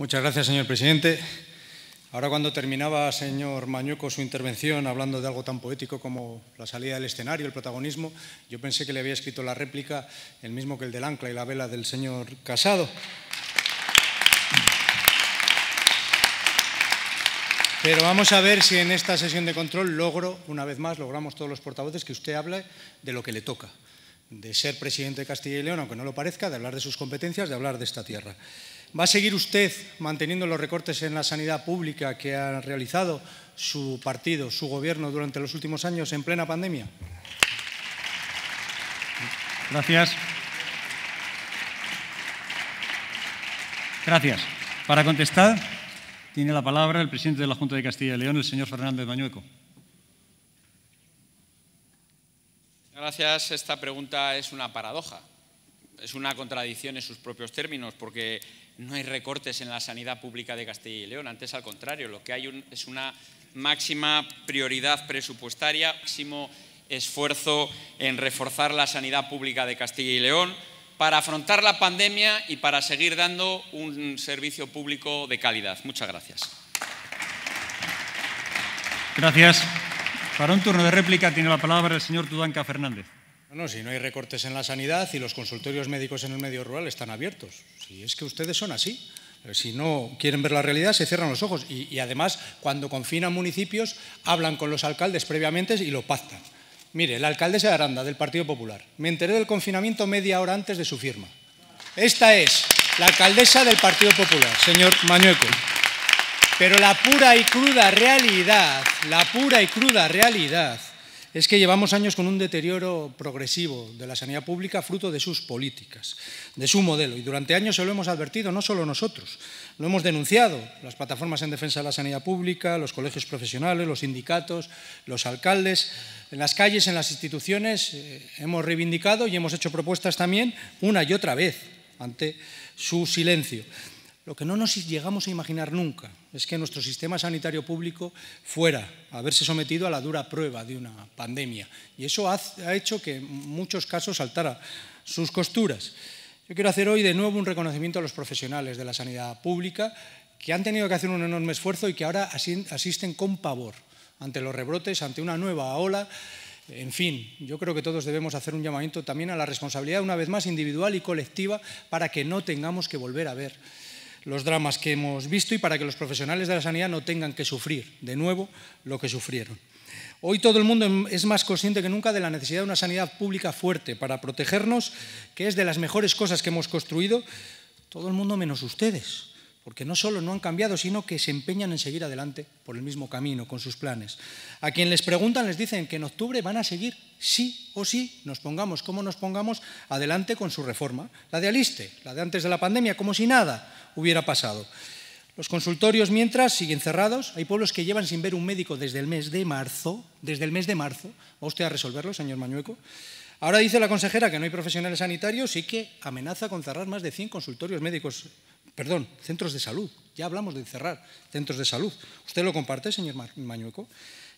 Muchas gracias, señor presidente. Ahora, cuando terminaba, señor Mañuco, su intervención hablando de algo tan poético como la salida del escenario, el protagonismo, yo pensé que le había escrito la réplica, el mismo que el del ancla y la vela del señor Casado. Pero vamos a ver si en esta sesión de control logro, una vez más, logramos todos los portavoces que usted hable de lo que le toca, de ser presidente de Castilla y León, aunque no lo parezca, de hablar de sus competencias, de hablar de esta tierra. ¿Va a seguir usted manteniendo los recortes en la sanidad pública que ha realizado su partido, su gobierno durante los últimos años en plena pandemia? Gracias. Gracias. Para contestar, tiene la palabra el presidente de la Junta de Castilla y León, el señor Fernández Mañueco. Gracias. Esta pregunta es una paradoja, es una contradicción en sus propios términos, porque no hay recortes en la sanidad pública de Castilla y León, antes al contrario, lo que hay es una máxima prioridad presupuestaria, máximo esfuerzo en reforzar la sanidad pública de Castilla y León para afrontar la pandemia y para seguir dando un servicio público de calidad. Muchas gracias. Gracias. Para un turno de réplica tiene la palabra el señor Tudanca Fernández no. si no hay recortes en la sanidad y los consultorios médicos en el medio rural están abiertos. Si es que ustedes son así. Si no quieren ver la realidad, se cierran los ojos. Y, y además, cuando confinan municipios, hablan con los alcaldes previamente y lo pactan. Mire, la alcaldesa de Aranda, del Partido Popular, me enteré del confinamiento media hora antes de su firma. Esta es la alcaldesa del Partido Popular, señor Mañueco. Pero la pura y cruda realidad, la pura y cruda realidad es que llevamos años con un deterioro progresivo de la sanidad pública fruto de sus políticas, de su modelo. Y durante años se lo hemos advertido, no solo nosotros, lo hemos denunciado, las plataformas en defensa de la sanidad pública, los colegios profesionales, los sindicatos, los alcaldes, en las calles, en las instituciones, eh, hemos reivindicado y hemos hecho propuestas también una y otra vez ante su silencio. Lo que no nos llegamos a imaginar nunca es que nuestro sistema sanitario público fuera a haberse sometido a la dura prueba de una pandemia. Y eso ha, hecho que en muchos casos saltara sus costuras. Yo quiero hacer hoy de nuevo un reconocimiento a los profesionales de la sanidad pública que han tenido que hacer un enorme esfuerzo y que ahora asisten con pavor ante los rebrotes, ante una nueva ola. En fin, yo creo que todos debemos hacer un llamamiento también a la responsabilidad, una vez más, individual y colectiva, para que no tengamos que volver a ver los dramas que hemos visto y para que los profesionales de la sanidad no tengan que sufrir de nuevo lo que sufrieron. Hoy todo el mundo es más consciente que nunca de la necesidad de una sanidad pública fuerte para protegernos, que es de las mejores cosas que hemos construido, todo el mundo menos ustedes porque no solo no han cambiado, sino que se empeñan en seguir adelante por el mismo camino, con sus planes. A quien les preguntan les dicen que en octubre van a seguir, sí o sí, nos pongamos como nos pongamos, adelante con su reforma, la de Aliste, la de antes de la pandemia, como si nada hubiera pasado. Los consultorios, mientras, siguen cerrados. Hay pueblos que llevan sin ver un médico desde el mes de marzo. Desde el mes de marzo. ¿Va usted a resolverlo, señor Mañueco? Ahora dice la consejera que no hay profesionales sanitarios y que amenaza con cerrar más de 100 consultorios médicos perdón, centros de salud. Ya hablamos de cerrar centros de salud. ¿Usted lo comparte, señor Mañueco?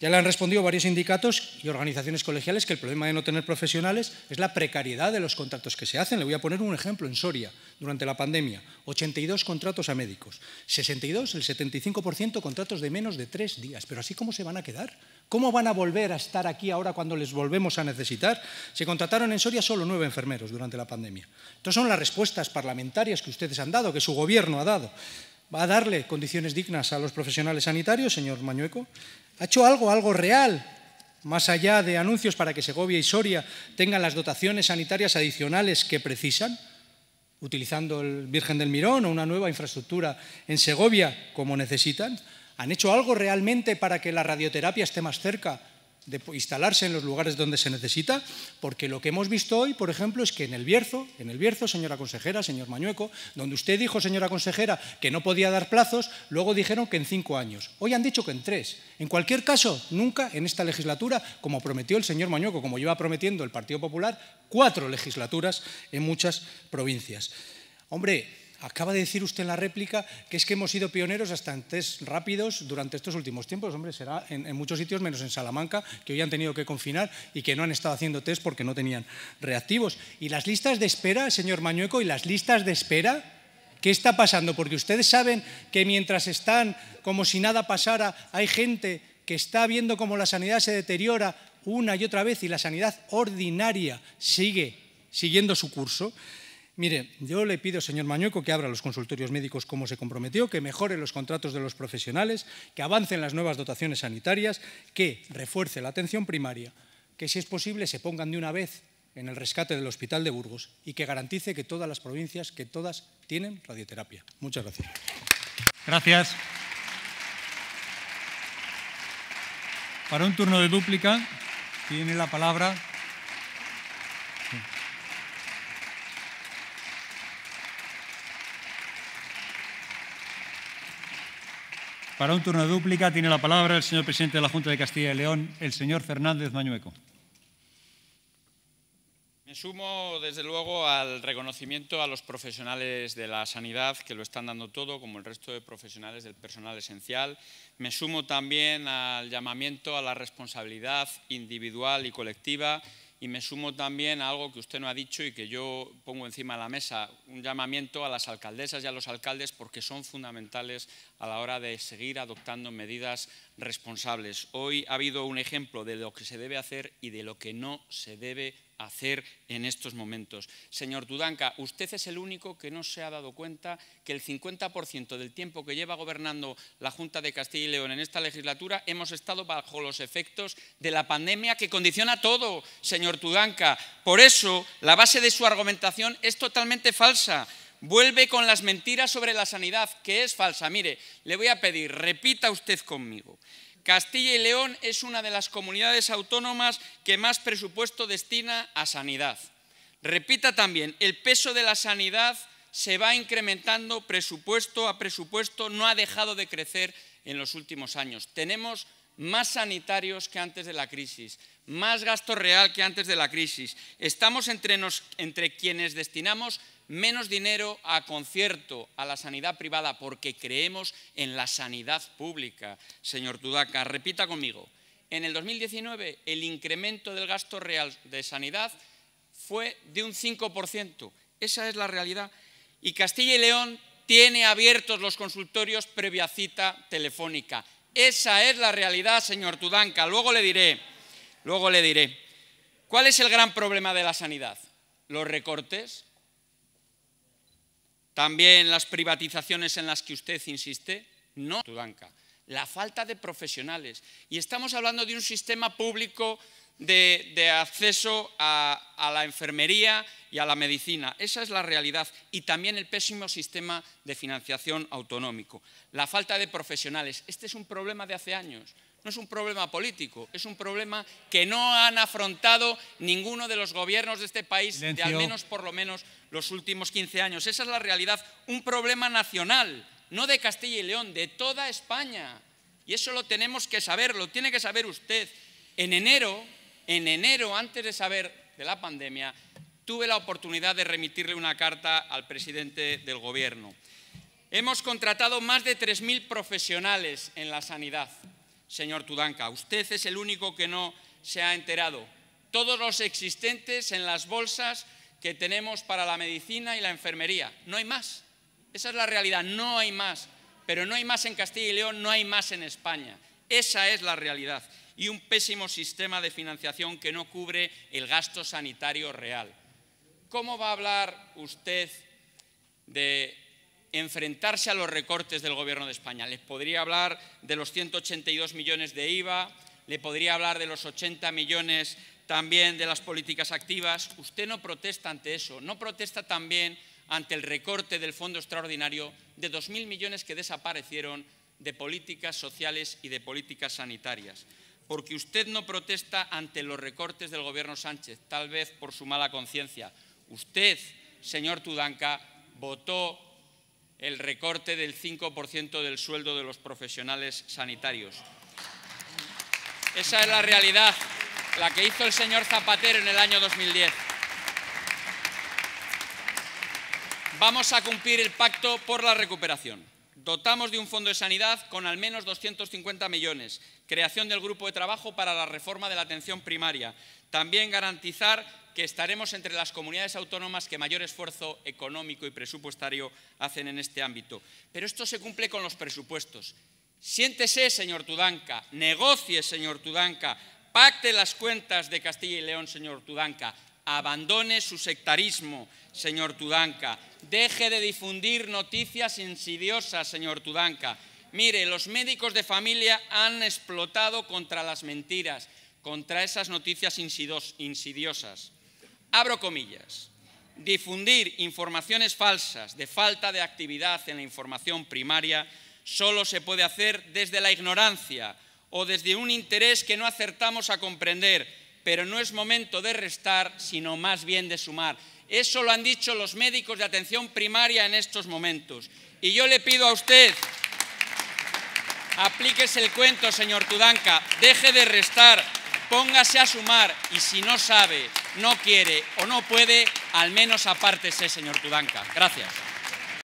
Ya le han respondido varios sindicatos y organizaciones colegiales que el problema de no tener profesionales es la precariedad de los contratos que se hacen. Le voy a poner un ejemplo en Soria, durante la pandemia, 82 contratos a médicos, 62, el 75% contratos de menos de tres días. Pero así cómo se van a quedar? ¿Cómo van a volver a estar aquí ahora cuando les volvemos a necesitar? Se contrataron en Soria solo nueve enfermeros durante la pandemia. Estas son las respuestas parlamentarias que ustedes han dado, que su gobierno ha dado va a darle condiciones dignas a los profesionales sanitarios, señor Mañueco. ¿Ha hecho algo, algo real, más allá de anuncios para que Segovia y Soria tengan las dotaciones sanitarias adicionales que precisan? utilizando el Virgen del Mirón o una nueva infraestructura en Segovia como necesitan? ¿Han hecho algo realmente para que la radioterapia esté más cerca de instalarse en los lugares donde se necesita, porque lo que hemos visto hoy, por ejemplo, es que en el Bierzo, en el Bierzo, señora consejera, señor Mañueco, donde usted dijo, señora consejera, que no podía dar plazos, luego dijeron que en cinco años. Hoy han dicho que en tres. En cualquier caso, nunca en esta legislatura, como prometió el señor Mañueco, como lleva prometiendo el Partido Popular, cuatro legislaturas en muchas provincias. Hombre, Acaba de decir usted en la réplica que es que hemos sido pioneros hasta en test rápidos durante estos últimos tiempos. Hombre, será en, muchos sitios, menos en Salamanca, que hoy han tenido que confinar y que no han estado haciendo test porque no tenían reactivos. Y las listas de espera, señor Mañueco, y las listas de espera, ¿qué está pasando? Porque ustedes saben que mientras están como si nada pasara, hay gente que está viendo cómo la sanidad se deteriora una y otra vez y la sanidad ordinaria sigue siguiendo su curso. Mire, yo le pido, señor Mañueco, que abra los consultorios médicos como se comprometió, que mejore los contratos de los profesionales, que avancen las nuevas dotaciones sanitarias, que refuerce la atención primaria, que si es posible se pongan de una vez en el rescate del Hospital de Burgos y que garantice que todas las provincias, que todas tienen radioterapia. Muchas gracias. Gracias. Para un turno de dúplica tiene la palabra Para un turno de dúplica tiene la palabra el señor presidente de la Junta de Castilla y León, el señor Fernández Mañueco. Me sumo, desde luego, al reconocimiento a los profesionales de la sanidad que lo están dando todo, como el resto de profesionales del personal esencial. Me sumo también al llamamiento a la responsabilidad individual y colectiva y me sumo también a algo que usted no ha dicho y que yo pongo encima de la mesa, un llamamiento a las alcaldesas y a los alcaldes porque son fundamentales a la hora de seguir adoptando medidas responsables. Hoy ha habido un ejemplo de lo que se debe hacer y de lo que no se debe hacer hacer en estos momentos. Señor Tudanka, usted es el único que no se ha dado cuenta que el 50% del tiempo que lleva gobernando la Junta de Castilla y León en esta legislatura hemos estado bajo los efectos de la pandemia que condiciona todo, señor Tudanka, Por eso, la base de su argumentación es totalmente falsa vuelve con las mentiras sobre la sanidad, que es falsa. Mire, le voy a pedir, repita usted conmigo. Castilla y León es una de las comunidades autónomas que más presupuesto destina a sanidad. Repita también, el peso de la sanidad se va incrementando presupuesto a presupuesto, no ha dejado de crecer en los últimos años. Tenemos más sanitarios que antes de la crisis, más gasto real que antes de la crisis. Estamos entre, quienes destinamos menos dinero a concierto, a la sanidad privada, porque creemos en la sanidad pública. Señor Tudaca, repita conmigo. En el 2019 el incremento del gasto real de sanidad fue de un 5%. Esa es la realidad. Y Castilla y León tiene abiertos los consultorios previa cita telefónica. Esa es la realidad, señor Tudanca. Luego le diré, luego le diré. ¿Cuál es el gran problema de la sanidad? Los recortes, también las privatizaciones en las que usted insiste, no Tudanca. La falta de profesionales. Y estamos hablando de un sistema público de, acceso a la enfermería y a la medicina. Esa es la realidad. Y también el pésimo sistema de financiación autonómico. La falta de profesionales. Este es un problema de hace años. No es un problema político, es un problema que no han afrontado ninguno de los gobiernos de este país de al menos por lo menos los últimos 15 años. Esa es la realidad, un problema nacional, no de Castilla y León, de toda España. Y eso lo tenemos que saber, lo tiene que saber usted. En enero, en enero antes de saber de la pandemia, tuve la oportunidad de remitirle una carta al presidente del Gobierno. Hemos contratado más de 3.000 profesionales en la sanidad señor Tudanca. Usted es el único que no se ha enterado. Todos los existentes en las bolsas que tenemos para la medicina y la enfermería. No hay más. Esa es la realidad. No hay más. Pero no hay más en Castilla y León, no hay más en España. Esa es la realidad. Y un pésimo sistema de financiación que no cubre el gasto sanitario real. ¿Cómo va a hablar usted de enfrentarse a los recortes del Gobierno de España. Les podría hablar de los 182 millones de IVA, le podría hablar de los 80 millones también de las políticas activas. Usted no protesta ante eso, no protesta también ante el recorte del fondo extraordinario de 2.000 millones que desaparecieron de políticas sociales y de políticas sanitarias. Porque usted no protesta ante los recortes del Gobierno Sánchez, tal vez por su mala conciencia. Usted, señor Tudanca, votó el recorte del 5% del sueldo de los profesionales sanitarios. Esa es la realidad, la que hizo el señor Zapatero en el año 2010. Vamos a cumplir el pacto por la recuperación. Dotamos de un fondo de sanidad con al menos 250 millones, creación del grupo de trabajo para la reforma de la atención primaria, también garantizar que estaremos entre las comunidades autónomas que mayor esfuerzo económico y presupuestario hacen en este ámbito. Pero esto se cumple con los presupuestos. Siéntese, señor Tudanca, negocie, señor Tudanca, pacte las cuentas de Castilla y León, señor Tudanca, abandone su sectarismo, señor Tudanca, deje de difundir noticias insidiosas, señor Tudanca. Mire, los médicos de familia han explotado contra las mentiras, contra esas noticias insidiosas abro comillas, difundir informaciones falsas de falta de actividad en la información primaria solo se puede hacer desde la ignorancia o desde un interés que no acertamos a comprender, pero no es momento de restar, sino más bien de sumar. Eso lo han dicho los médicos de atención primaria en estos momentos. Y yo le pido a usted, aplíquese el cuento, señor Tudanca, deje de restar, póngase a sumar y si no sabe, no quiere o no puede, al menos apártese, señor Tudanca. Gracias.